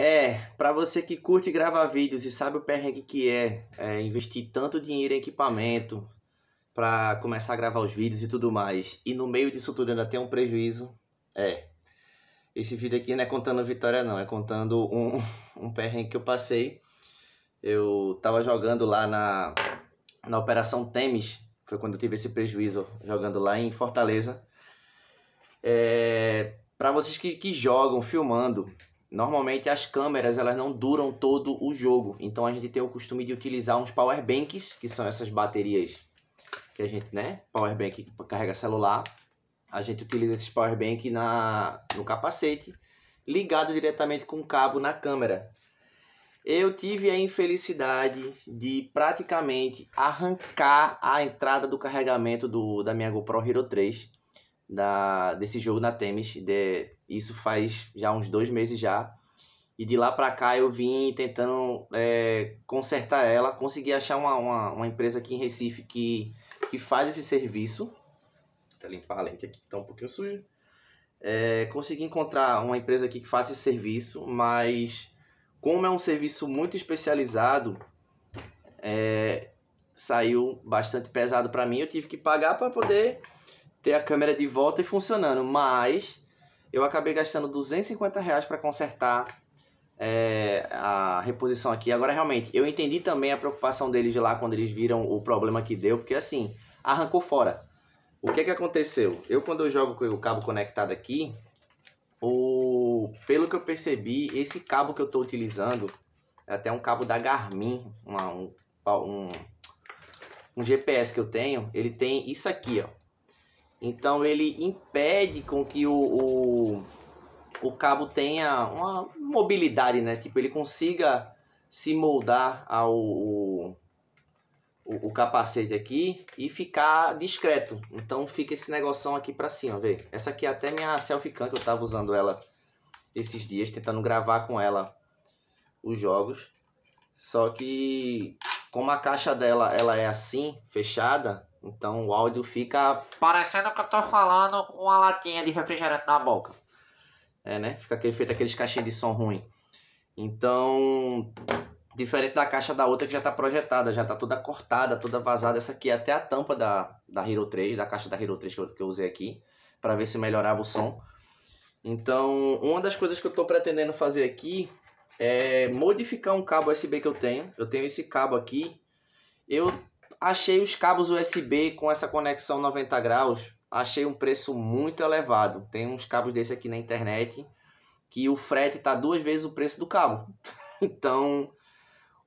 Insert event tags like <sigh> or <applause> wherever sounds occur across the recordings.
É, para você que curte gravar vídeos e sabe o perrengue que é, é investir tanto dinheiro em equipamento para começar a gravar os vídeos e tudo mais, e no meio disso tudo ainda tem um prejuízo, é. Esse vídeo aqui não é contando vitória não, é contando um, <laughs> um perrengue que eu passei. Eu tava jogando lá na, na Operação Temis, foi quando eu tive esse prejuízo, jogando lá em Fortaleza. É, para vocês que, que jogam, filmando, Normalmente as câmeras elas não duram todo o jogo, então a gente tem o costume de utilizar uns power banks, que são essas baterias que a gente, né, power bank que carrega celular. A gente utiliza esses power bank na no capacete, ligado diretamente com o cabo na câmera. Eu tive a infelicidade de praticamente arrancar a entrada do carregamento do, da minha GoPro Hero 3 da, desse jogo na Temis de isso faz já uns dois meses já. E de lá para cá eu vim tentando é, consertar ela, consegui achar uma, uma, uma, empresa aqui em Recife que, que faz esse serviço. Vou limpar a lente aqui que tá um pouquinho sujo É, consegui encontrar uma empresa aqui que faz esse serviço, mas como é um serviço muito especializado, é, saiu bastante pesado para mim. Eu tive que pagar para poder ter a câmera de volta e funcionando, mas eu acabei gastando 250 reais para consertar é, a reposição aqui. Agora, realmente, eu entendi também a preocupação deles de lá quando eles viram o problema que deu, porque assim, arrancou fora. O que que aconteceu? Eu, quando eu jogo com o cabo conectado aqui, o... pelo que eu percebi, esse cabo que eu estou utilizando é até um cabo da Garmin, uma, um, um, um GPS que eu tenho, ele tem isso aqui, ó. Então ele impede com que o, o, o cabo tenha uma mobilidade, né? Tipo, ele consiga se moldar ao o, o, capacete aqui e ficar discreto. Então fica esse negocinho aqui para cima, vê. Essa aqui é até minha selfie cam que eu tava usando ela esses dias, tentando gravar com ela os jogos. Só que como a caixa dela ela é assim, fechada, então o áudio fica parecendo que eu tô falando com uma latinha de refrigerante na boca. É, né? Fica aquele, feito aqueles caixinhos de som ruim. Então, diferente da caixa da outra que já está projetada, já está toda cortada, toda vazada. Essa aqui é até a tampa da, da Hero 3, da caixa da Hero 3 que eu, que eu usei aqui, para ver se melhorava o som. Então, uma das coisas que eu estou pretendendo fazer aqui é modificar um cabo USB que eu tenho. Eu tenho esse cabo aqui. Eu achei os cabos USB com essa conexão 90 graus, achei um preço muito elevado. Tem uns cabos desse aqui na internet que o frete tá duas vezes o preço do cabo. <laughs> então,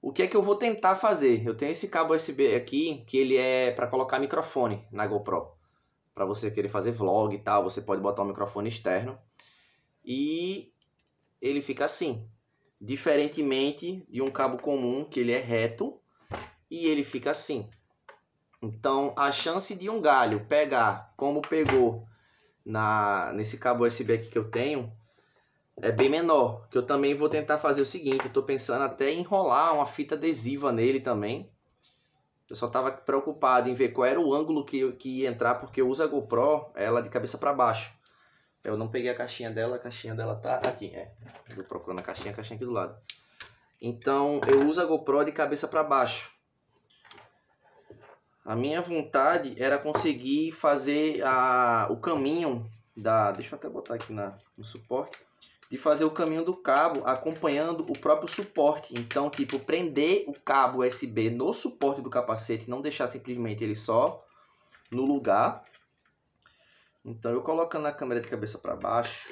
o que é que eu vou tentar fazer? Eu tenho esse cabo USB aqui, que ele é para colocar microfone na GoPro. Para você querer fazer vlog e tal, você pode botar um microfone externo. E ele fica assim, diferentemente de um cabo comum que ele é reto e ele fica assim. Então, a chance de um galho pegar como pegou na nesse cabo USB aqui que eu tenho é bem menor. Que eu também vou tentar fazer o seguinte, eu tô pensando até em enrolar uma fita adesiva nele também. Eu só estava preocupado em ver qual era o ângulo que, que ia entrar, porque eu uso a GoPro, ela de cabeça para baixo. Eu não peguei a caixinha dela, a caixinha dela tá aqui, é. Eu procurando a caixinha, a caixinha aqui do lado. Então, eu uso a GoPro de cabeça para baixo. A minha vontade era conseguir fazer a, o caminho da. Deixa eu até botar aqui na, no suporte. De fazer o caminho do cabo acompanhando o próprio suporte. Então, tipo, prender o cabo USB no suporte do capacete, não deixar simplesmente ele só no lugar. Então, eu colocando a câmera de cabeça para baixo.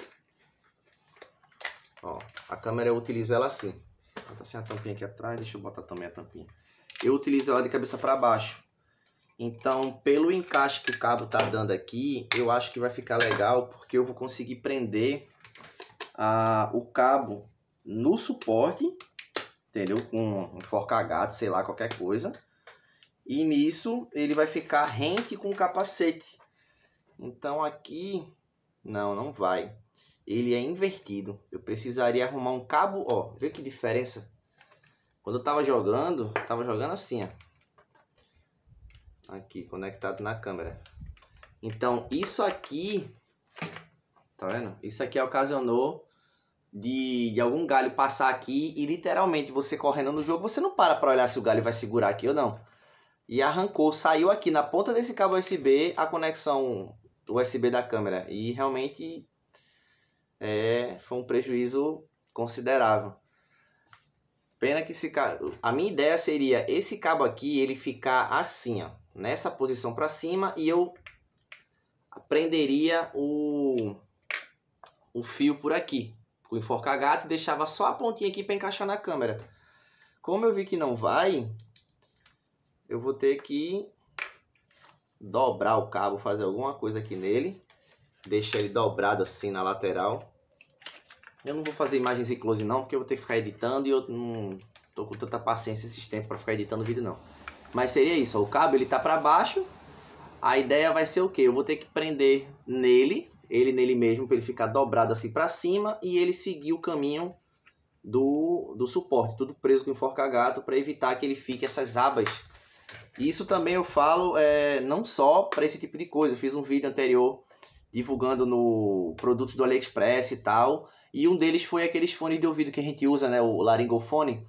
Ó, a câmera eu utilizo ela assim. Tá sem a tampinha aqui atrás, deixa eu botar também a tampinha. Eu utilizo ela de cabeça para baixo então, pelo encaixe que o cabo tá dando aqui, eu acho que vai ficar legal, porque eu vou conseguir prender a o cabo no suporte, entendeu? Com um forca-gato, sei lá, qualquer coisa. E nisso, ele vai ficar rente com o capacete. Então, aqui... Não, não vai. Ele é invertido. Eu precisaria arrumar um cabo, ó. Vê que diferença? Quando eu tava jogando, tava jogando assim, ó aqui conectado na câmera. Então isso aqui, tá vendo? Isso aqui ocasionou de, de algum galho passar aqui e literalmente você correndo no jogo, você não para para olhar se o galho vai segurar aqui ou não. E arrancou, saiu aqui na ponta desse cabo USB a conexão USB da câmera. E realmente é, foi um prejuízo considerável. Pena que esse cabo... A minha ideia seria esse cabo aqui, ele ficar assim, ó nessa posição para cima e eu prenderia o, o fio por aqui, com o enforca-gato, e deixava só a pontinha aqui para encaixar na câmera. Como eu vi que não vai, eu vou ter que dobrar o cabo, fazer alguma coisa aqui nele. Deixar ele dobrado assim na lateral. Eu não vou fazer imagens e close não, porque eu vou ter que ficar editando e eu não tô com tanta paciência esses tempos para ficar editando o vídeo não. Mas seria isso, ó, o cabo ele tá para baixo. A ideia vai ser o quê? Eu vou ter que prender nele, ele nele mesmo, para ele ficar dobrado assim para cima e ele seguir o caminho do, do suporte, tudo preso com enforca-gato para evitar que ele fique essas abas. Isso também eu falo é, não só para esse tipo de coisa. Eu fiz um vídeo anterior divulgando no produtos do AliExpress e tal, e um deles foi aqueles fones de ouvido que a gente usa, né, o laringofone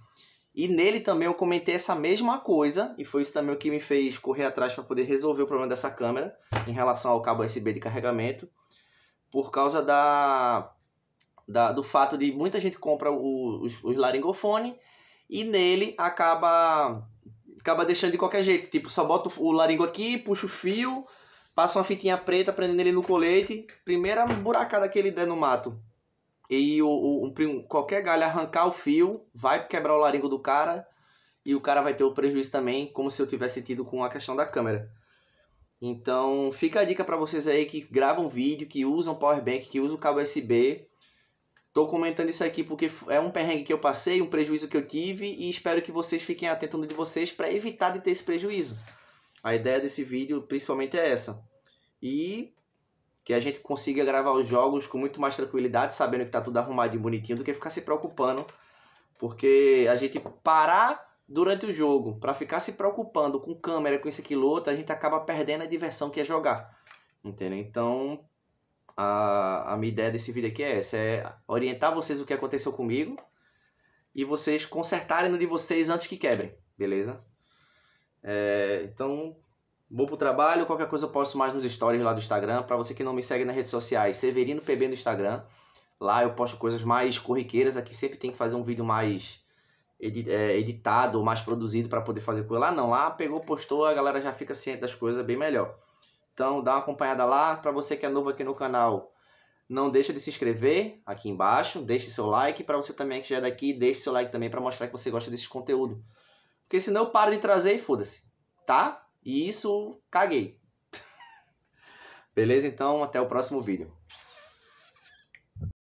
e nele também eu comentei essa mesma coisa, e foi isso também o que me fez correr atrás para poder resolver o problema dessa câmera em relação ao cabo USB de carregamento, por causa da, da do fato de muita gente compra o, os, os laringofone e nele acaba acaba deixando de qualquer jeito, tipo, só bota o laringo aqui, puxa o fio, passa uma fitinha preta prendendo ele no colete, primeira buracada que ele der no mato, e o, o um, qualquer galho arrancar o fio vai quebrar o laringo do cara e o cara vai ter o prejuízo também, como se eu tivesse tido com a questão da câmera. Então, fica a dica para vocês aí que gravam vídeo, que usam power bank, que usam cabo USB. Tô comentando isso aqui porque é um perrengue que eu passei, um prejuízo que eu tive e espero que vocês fiquem atentos no de vocês para evitar de ter esse prejuízo. A ideia desse vídeo principalmente é essa. E que a gente consiga gravar os jogos com muito mais tranquilidade, sabendo que tá tudo arrumado e bonitinho, do que ficar se preocupando. Porque a gente parar durante o jogo para ficar se preocupando com câmera, com isso, aquilo, outro, a gente acaba perdendo a diversão que é jogar. Entendeu? Então, a, a minha ideia desse vídeo aqui é essa, é orientar vocês o que aconteceu comigo e vocês consertarem no de vocês antes que quebrem, beleza? É, então, Vou pro trabalho, qualquer coisa eu posto mais nos stories lá do Instagram. Para você que não me segue nas redes sociais, Severino PB no Instagram. Lá eu posto coisas mais corriqueiras. Aqui sempre tem que fazer um vídeo mais é, editado ou mais produzido para poder fazer coisa. Lá não, lá pegou, postou, a galera já fica ciente das coisas é bem melhor. Então dá uma acompanhada lá. Para você que é novo aqui no canal, não deixa de se inscrever aqui embaixo, deixe seu like. Para você também que já é daqui, deixe seu like também para mostrar que você gosta desse conteúdo. Porque senão eu paro de trazer e foda-se, tá? E isso, caguei. <laughs> Beleza? Então, até o próximo vídeo.